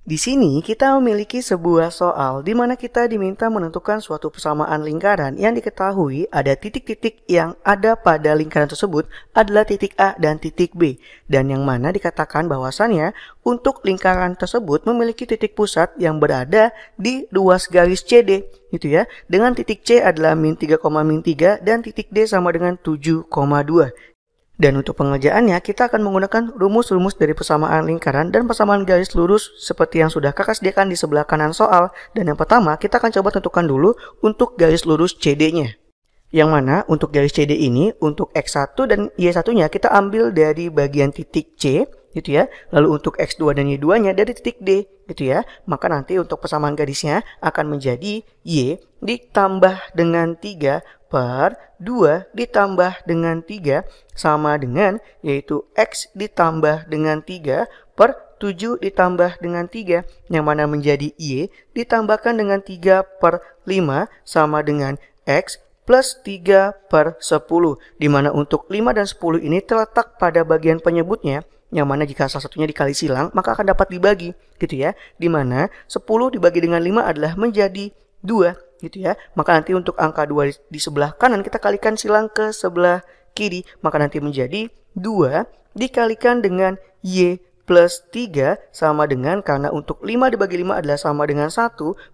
Di sini kita memiliki sebuah soal di mana kita diminta menentukan suatu persamaan lingkaran yang diketahui ada titik-titik yang ada pada lingkaran tersebut adalah titik A dan titik B dan yang mana dikatakan bahwasannya untuk lingkaran tersebut memiliki titik pusat yang berada di luas garis CD gitu ya dengan titik C adalah min 3, min 3 dan titik D sama dengan 7,2 dan untuk pengerjaannya, kita akan menggunakan rumus-rumus dari persamaan lingkaran dan persamaan garis lurus seperti yang sudah kakak sediakan di sebelah kanan soal. Dan yang pertama, kita akan coba tentukan dulu untuk garis lurus CD-nya. Yang mana untuk garis CD ini, untuk X1 dan Y1-nya kita ambil dari bagian titik C, gitu ya. Lalu untuk X2 dan Y2-nya dari titik D, gitu ya. Maka nanti untuk persamaan garisnya akan menjadi Y ditambah dengan 3 per 2 ditambah dengan 3 sama dengan yaitu X ditambah dengan 3 per 7 ditambah dengan 3 yang mana menjadi Y ditambahkan dengan 3 per 5 sama dengan X plus 3 per 10 dimana untuk 5 dan 10 ini terletak pada bagian penyebutnya yang mana jika salah satunya dikali silang maka akan dapat dibagi gitu ya dimana 10 dibagi dengan 5 adalah menjadi 2 gitu ya. Maka nanti untuk angka 2 di sebelah kanan kita kalikan silang ke sebelah kiri, maka nanti menjadi 2 dikalikan dengan Y plus 3 sama dengan karena untuk 5 dibagi 5 adalah sama dengan 1,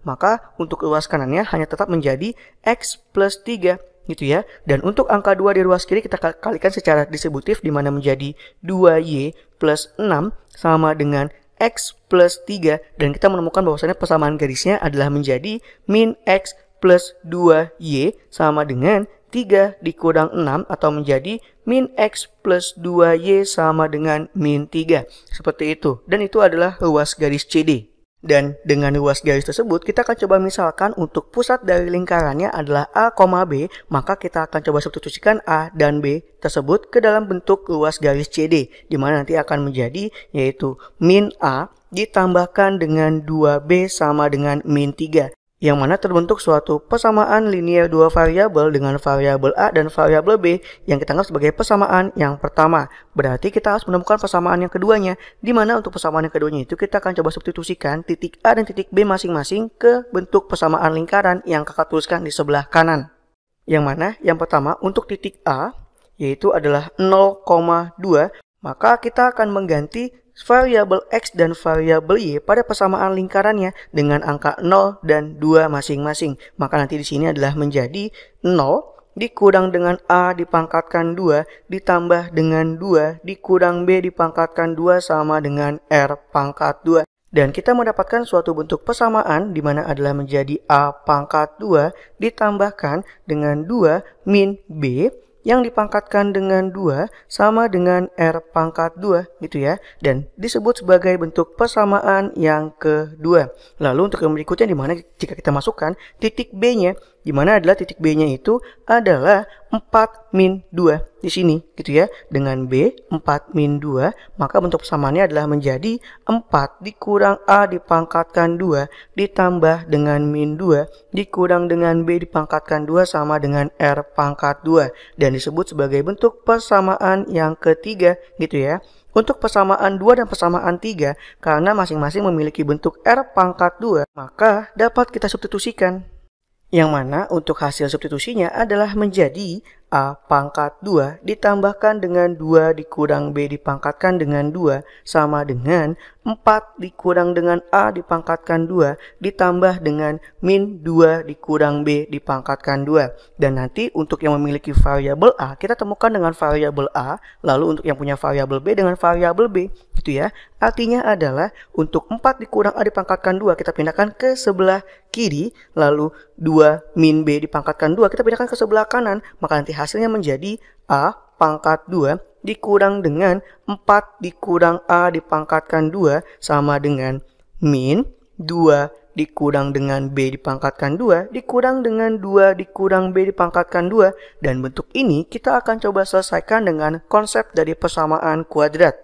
maka untuk luas kanannya hanya tetap menjadi X plus 3 gitu ya. Dan untuk angka 2 di ruas kiri kita kalikan secara distributif di mana menjadi 2Y plus 6 sama dengan X plus 3 dan kita menemukan bahwasannya persamaan garisnya adalah menjadi min X plus 2Y sama dengan 3 dikurang 6 atau menjadi min X plus 2Y sama dengan min 3. Seperti itu. Dan itu adalah ruas garis CD. Dan dengan luas garis tersebut, kita akan coba misalkan untuk pusat dari lingkarannya adalah A, B, maka kita akan coba substitusikan A dan B tersebut ke dalam bentuk luas garis CD, di mana nanti akan menjadi yaitu min A ditambahkan dengan 2B sama dengan min 3 yang mana terbentuk suatu persamaan linear dua variabel dengan variabel A dan variabel B yang kita anggap sebagai persamaan yang pertama. Berarti kita harus menemukan persamaan yang keduanya, di mana untuk persamaan yang keduanya itu kita akan coba substitusikan titik A dan titik B masing-masing ke bentuk persamaan lingkaran yang kakak tuliskan di sebelah kanan. Yang mana yang pertama untuk titik A yaitu adalah 0,2 maka kita akan mengganti variabel X dan variabel Y pada persamaan lingkarannya dengan angka 0 dan 2 masing-masing. Maka nanti di sini adalah menjadi 0 dikurang dengan A dipangkatkan 2 ditambah dengan 2 dikurang B dipangkatkan 2 sama dengan R pangkat 2. Dan kita mendapatkan suatu bentuk persamaan di mana adalah menjadi A pangkat 2 ditambahkan dengan 2 min B yang dipangkatkan dengan 2 sama dengan R pangkat 2 gitu ya. Dan disebut sebagai bentuk persamaan yang kedua. Lalu untuk yang berikutnya dimana jika kita masukkan titik B-nya di mana adalah titik B-nya itu adalah 4 min 2 di sini gitu ya. Dengan B 4 min 2 maka bentuk persamaannya adalah menjadi 4 dikurang A dipangkatkan 2 ditambah dengan min 2 dikurang dengan B dipangkatkan 2 sama dengan R pangkat 2 dan disebut sebagai bentuk persamaan yang ketiga gitu ya. Untuk persamaan 2 dan persamaan 3 karena masing-masing memiliki bentuk R pangkat 2 maka dapat kita substitusikan yang mana untuk hasil substitusinya adalah menjadi A pangkat 2 ditambahkan dengan 2 dikurang B dipangkatkan dengan 2 sama dengan 4 dikurang dengan A dipangkatkan 2 ditambah dengan min 2 dikurang B dipangkatkan 2. Dan nanti untuk yang memiliki variabel A kita temukan dengan variabel A lalu untuk yang punya variabel B dengan variabel B gitu ya. Artinya adalah untuk 4 dikurang A dipangkatkan 2 kita pindahkan ke sebelah kiri lalu 2 min B dipangkatkan 2 kita pindahkan ke sebelah kanan maka nanti Hasilnya menjadi A pangkat 2 dikurang dengan 4 dikurang A dipangkatkan 2 sama dengan min 2 dikurang dengan B dipangkatkan 2 dikurang dengan 2 dikurang B dipangkatkan 2 dan bentuk ini kita akan coba selesaikan dengan konsep dari persamaan kuadrat.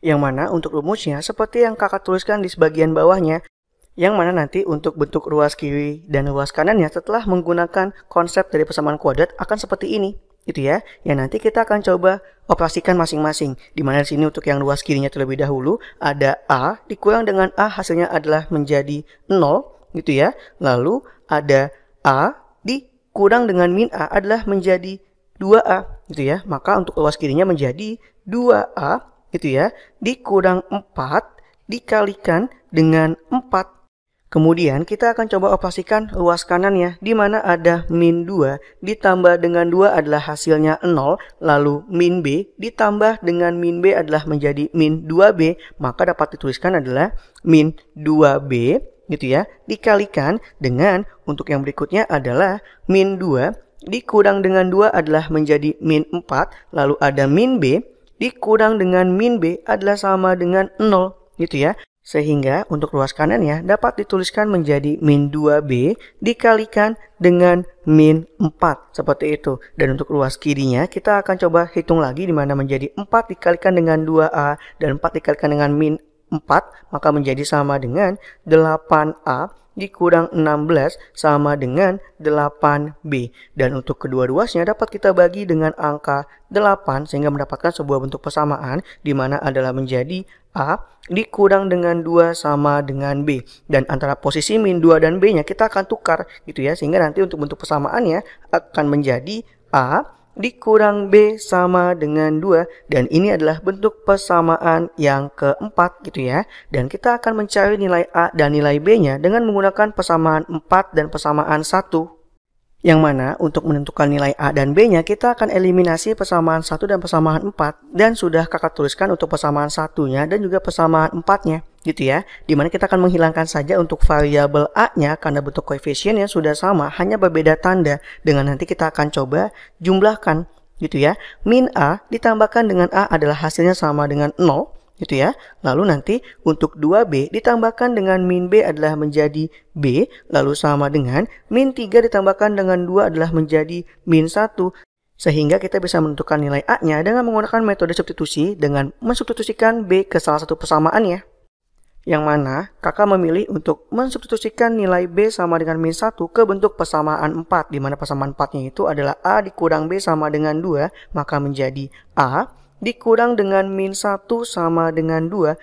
Yang mana untuk rumusnya seperti yang kakak tuliskan di sebagian bawahnya yang mana nanti untuk bentuk ruas kiri dan ruas kanannya setelah menggunakan konsep dari persamaan kuadrat akan seperti ini gitu ya. Ya nanti kita akan coba operasikan masing-masing. Di mana di sini untuk yang ruas kirinya terlebih dahulu ada A dikurang dengan A hasilnya adalah menjadi 0 gitu ya. Lalu ada A dikurang dengan min A adalah menjadi 2A gitu ya. Maka untuk ruas kirinya menjadi 2A gitu ya. Dikurang 4 dikalikan dengan 4 Kemudian kita akan coba operasikan luas kanannya di mana ada min 2 ditambah dengan 2 adalah hasilnya 0 lalu min B ditambah dengan min B adalah menjadi min 2B maka dapat dituliskan adalah min 2B gitu ya dikalikan dengan untuk yang berikutnya adalah min 2 dikurang dengan 2 adalah menjadi min 4 lalu ada min B dikurang dengan min B adalah sama dengan 0 gitu ya sehingga untuk luas kanannya dapat dituliskan menjadi min 2B dikalikan dengan min 4 seperti itu. Dan untuk luas kirinya kita akan coba hitung lagi di mana menjadi 4 dikalikan dengan 2A dan 4 dikalikan dengan min 4 maka menjadi sama dengan 8A dikurang 16 sama dengan 8B. Dan untuk kedua-duanya dapat kita bagi dengan angka 8 sehingga mendapatkan sebuah bentuk persamaan di mana adalah menjadi A dikurang dengan 2 sama dengan B. Dan antara posisi min 2 dan B-nya kita akan tukar gitu ya sehingga nanti untuk bentuk persamaannya akan menjadi A dikurang B sama dengan 2 dan ini adalah bentuk persamaan yang keempat gitu ya. Dan kita akan mencari nilai A dan nilai B-nya dengan menggunakan persamaan 4 dan persamaan 1 yang mana untuk menentukan nilai A dan B-nya kita akan eliminasi persamaan 1 dan persamaan 4 dan sudah kakak tuliskan untuk persamaan satunya dan juga persamaan 4-nya gitu ya. Dimana kita akan menghilangkan saja untuk variabel A-nya karena bentuk koefisiennya sudah sama hanya berbeda tanda dengan nanti kita akan coba jumlahkan gitu ya. Min A ditambahkan dengan A adalah hasilnya sama dengan 0 gitu ya. Lalu nanti untuk 2B ditambahkan dengan min B adalah menjadi B, lalu sama dengan min 3 ditambahkan dengan 2 adalah menjadi min 1, sehingga kita bisa menentukan nilai A-nya dengan menggunakan metode substitusi dengan mensubstitusikan B ke salah satu persamaan ya Yang mana kakak memilih untuk mensubstitusikan nilai B sama dengan min 1 ke bentuk persamaan 4, di mana persamaan 4-nya itu adalah A dikurang B sama dengan 2, maka menjadi A dikurang dengan min 1 sama dengan 2,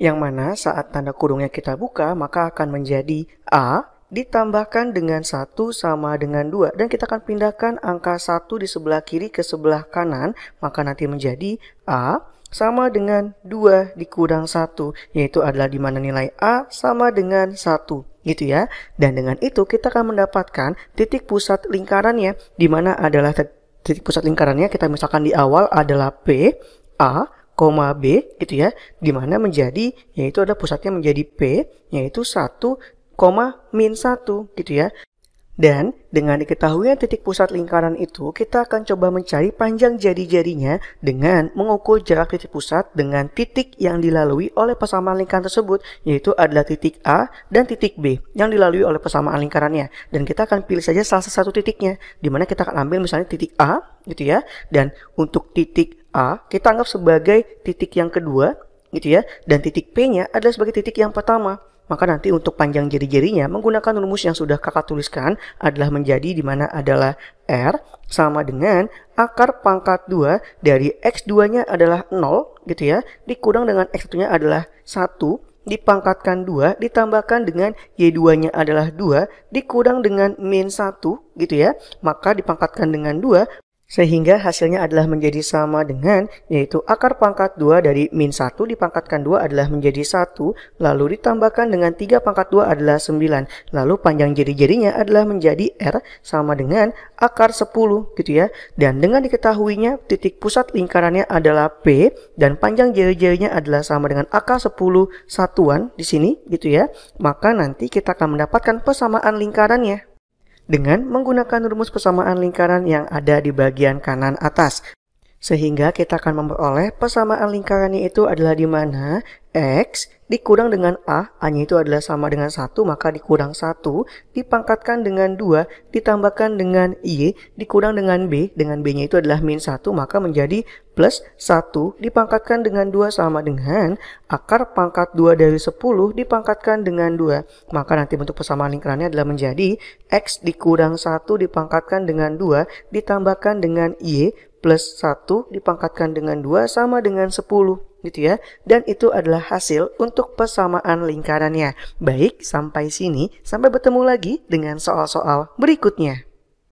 yang mana saat tanda kurungnya kita buka, maka akan menjadi A ditambahkan dengan 1 sama dengan 2. Dan kita akan pindahkan angka 1 di sebelah kiri ke sebelah kanan, maka nanti menjadi A sama dengan 2 dikurang 1, yaitu adalah di mana nilai A sama dengan 1 gitu ya. Dan dengan itu kita akan mendapatkan titik pusat lingkarannya di mana adalah titik pusat lingkarannya kita misalkan di awal adalah P, A, koma B gitu ya, dimana menjadi yaitu ada pusatnya menjadi P yaitu satu koma min satu gitu ya. Dan dengan diketahui titik pusat lingkaran itu, kita akan coba mencari panjang jari-jarinya dengan mengukur jarak titik pusat dengan titik yang dilalui oleh persamaan lingkaran tersebut, yaitu adalah titik A dan titik B yang dilalui oleh persamaan lingkarannya. Dan kita akan pilih saja salah satu titiknya, di mana kita akan ambil misalnya titik A, gitu ya. Dan untuk titik A, kita anggap sebagai titik yang kedua, gitu ya. Dan titik P-nya adalah sebagai titik yang pertama. Maka nanti untuk panjang jari-jarinya menggunakan rumus yang sudah kakak tuliskan adalah menjadi di mana adalah R sama dengan akar pangkat 2 dari X2-nya adalah 0 gitu ya, dikurang dengan X1-nya adalah 1 dipangkatkan 2, ditambahkan dengan Y2-nya adalah 2, dikurang dengan min 1 gitu ya, maka dipangkatkan dengan 2, sehingga hasilnya adalah menjadi sama dengan yaitu akar pangkat 2 dari min 1 dipangkatkan 2 adalah menjadi 1 lalu ditambahkan dengan 3 pangkat 2 adalah 9 lalu panjang jari-jarinya adalah menjadi R sama dengan akar 10 gitu ya dan dengan diketahuinya titik pusat lingkarannya adalah P dan panjang jari-jarinya adalah sama dengan akar 10 satuan di sini gitu ya maka nanti kita akan mendapatkan persamaan lingkarannya dengan menggunakan rumus persamaan lingkaran yang ada di bagian kanan atas. Sehingga kita akan memperoleh persamaan lingkarannya itu adalah di mana X dikurang dengan A, A-nya itu adalah sama dengan 1, maka dikurang 1, dipangkatkan dengan 2, ditambahkan dengan Y, dikurang dengan B, dengan B-nya itu adalah min 1, maka menjadi plus 1, dipangkatkan dengan 2 sama dengan akar pangkat 2 dari 10, dipangkatkan dengan 2. Maka nanti bentuk persamaan lingkarannya adalah menjadi X dikurang 1, dipangkatkan dengan 2, ditambahkan dengan Y, plus 1 dipangkatkan dengan 2 sama dengan 10 gitu ya. Dan itu adalah hasil untuk persamaan lingkarannya. Baik, sampai sini. Sampai bertemu lagi dengan soal-soal berikutnya.